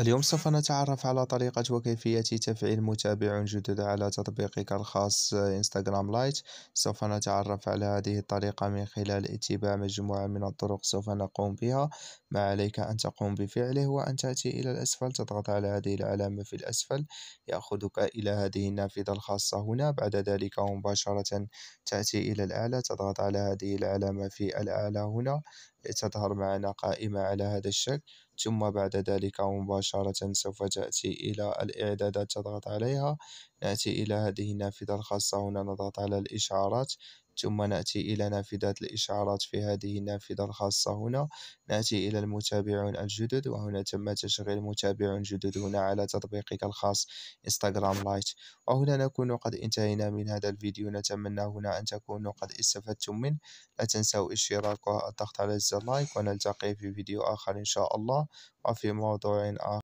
اليوم سوف نتعرف على طريقة وكيفية تفعيل متابعون جدد على تطبيقك الخاص انستغرام لايت سوف نتعرف على هذه الطريقة من خلال اتباع مجموعة من الطرق سوف نقوم بها ما عليك أن تقوم بفعله هو أن تأتي إلى الأسفل تضغط على هذه العلامة في الأسفل يأخذك إلى هذه النافذة الخاصة هنا بعد ذلك مباشرة تأتي إلى الأعلى تضغط على هذه العلامة في الأعلى هنا تظهر معنا قائمة على هذا الشكل ثم بعد ذلك مباشرة سوف تأتي إلى الإعدادات تضغط عليها نأتي إلى هذه النافذة الخاصة هنا نضغط على الإشعارات ثم نأتي إلى نافذة الإشعارات في هذه النافذة الخاصة هنا نأتي إلى المتابعون الجدد وهنا تم تشغيل متابعون جدد هنا على تطبيقك الخاص انستغرام لايت وهنا نكون قد انتهينا من هذا الفيديو نتمنى هنا أن تكونوا قد استفدتم منه لا تنسوا الاشتراك والضغط على زر لايك ونلتقي في فيديو آخر إن شاء الله وفي موضوع آخر